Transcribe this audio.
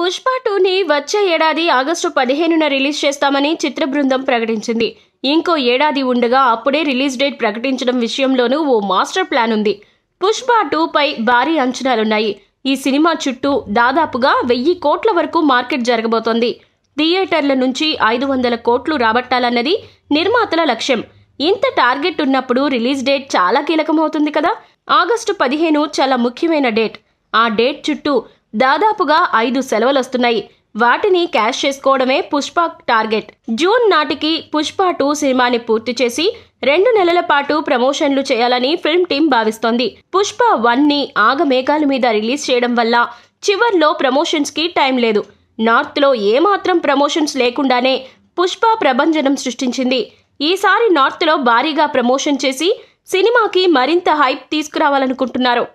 పుష్ప టూని వచ్చే ఏడాది ఆగస్టు పదిహేనున రిలీజ్ చేస్తామని చిత్ర బృందం ప్రకటించింది ఇంకో ఏడాది ఉండగా అప్పుడే రిలీజ్ డేట్ ప్రకటించడం విషయంలోనూ ఓ మాస్టర్ ప్లాన్ ఉంది పుష్ప టూపై భారీ అంచనాలున్నాయి ఈ సినిమా చుట్టూ దాదాపుగా వెయ్యి కోట్ల వరకు మార్కెట్ జరగబోతోంది థియేటర్ల నుంచి ఐదు వందల కోట్లు రాబట్టాలన్నది నిర్మాతల లక్ష్యం ఇంత టార్గెట్ ఉన్నప్పుడు రిలీజ్ డేట్ చాలా కీలకమవుతుంది కదా ఆగస్టు పదిహేను చాలా ముఖ్యమైన డేట్ ఆ డేట్ చుట్టూ దాదాపుగా ఐదు సెలవులొస్తున్నాయి వాటిని క్యాష్ చేసుకోవడమే పుష్ప టార్గెట్ జూన్ నాటికి పుష్ప టూ సినిమాని పూర్తి చేసి రెండు నెలల పాటు ప్రమోషన్లు చేయాలని ఫిల్మ్ టీం భావిస్తోంది పుష్ప వన్ని ఆగమేఘాల మీద రిలీజ్ చేయడం వల్ల చివర్లో ప్రమోషన్స్కి టైం లేదు నార్త్లో ఏమాత్రం ప్రమోషన్స్ లేకుండానే పుష్ప ప్రభంజనం సృష్టించింది ఈసారి నార్త్లో భారీగా ప్రమోషన్ చేసి సినిమాకి మరింత హైప్ తీసుకురావాలనుకుంటున్నారు